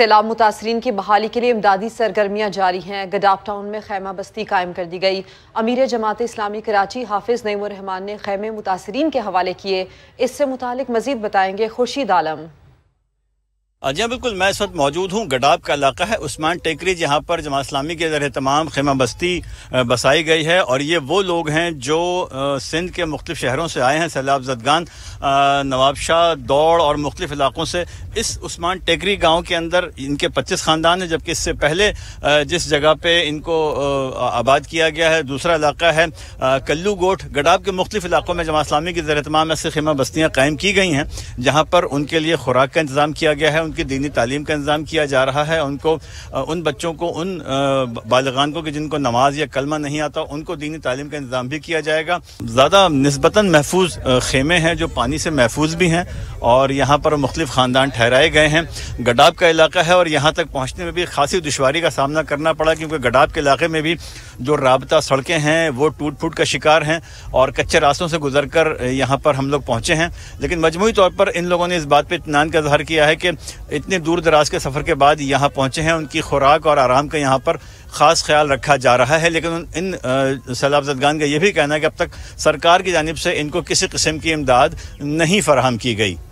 सैलाब मुतासरीन की बहाली के लिए इमदादी सरगर्मियाँ जारी हैं गडाप टाउन में खैमा बस्ती कायम कर दी गई अमीर जमात इस्लामी कराची हाफिज़ नईमरहमान ने खैमे मुतासरीन के हवाले किए इससे मुतल मज़ीद बताएंगे खुर्शीद आलम हाँ जी हाँ, बिल्कुल मैं इस वक्त मौजूद हूँ गडाब का इलाका है उस्मान टेकरी जहाँ पर जमा इस्लामी के ज़र तमाम खेमा बस्ती बसाई गई है और ये वो लोग हैं जो सिंध के मुख्तु शहरों से आए हैं सैलाब जदगान नवाबशाह दौड़ और मुख्तफ इलाकों से इस उस्मान टेकरी गांव के अंदर इनके पच्चीस ख़ानदान हैं जबकि इससे पहले जिस जगह पर इनको आबाद किया गया है दूसरा इलाका है कल्लू गोठ गडाब के मुख्तफ इलाकों में जमा इस्लामी के ज़र तमाम ऐसी खेमा बस्तियाँ कायम की गई हैं जहाँ पर उनके लिए खुराक का इंतज़ाम किया गया है उनकी दीनी तालीम का इंतज़ाम किया जा रहा है उनको उन बच्चों को उन बालगान को कि जिनको नमाज या कलमा नहीं आता उनको दीनी तालीम का इंतज़ाम भी किया जाएगा ज़्यादा नस्बता महफूज खेमे हैं जो पानी से महफूज भी हैं और यहाँ पर मुख्तफ ख़ानदान ठहराए गए हैं गडाब का इलाका है और यहाँ तक पहुँचने में भी खासी दुशारी का सामना करना पड़ा क्योंकि गडाब के इलाके में भी जो रबता सड़कें हैं वो टूट फूट का शिकार हैं और कच्चे रास्तों से गुजर कर यहाँ पर हम लोग पहुँचे हैं लेकिन मजमू तौर पर इन लोगों ने इस बात पर इतना का इजहार किया है कि इतने दूर दराज के सफ़र के बाद यहाँ पहुँचे हैं उनकी खुराक और आराम का यहाँ पर ख़ास ख्याल रखा जा रहा है लेकिन इन जदगान का यह भी कहना है कि अब तक सरकार की जानब से इनको किसी किस्म की इमदाद नहीं फराहम की गई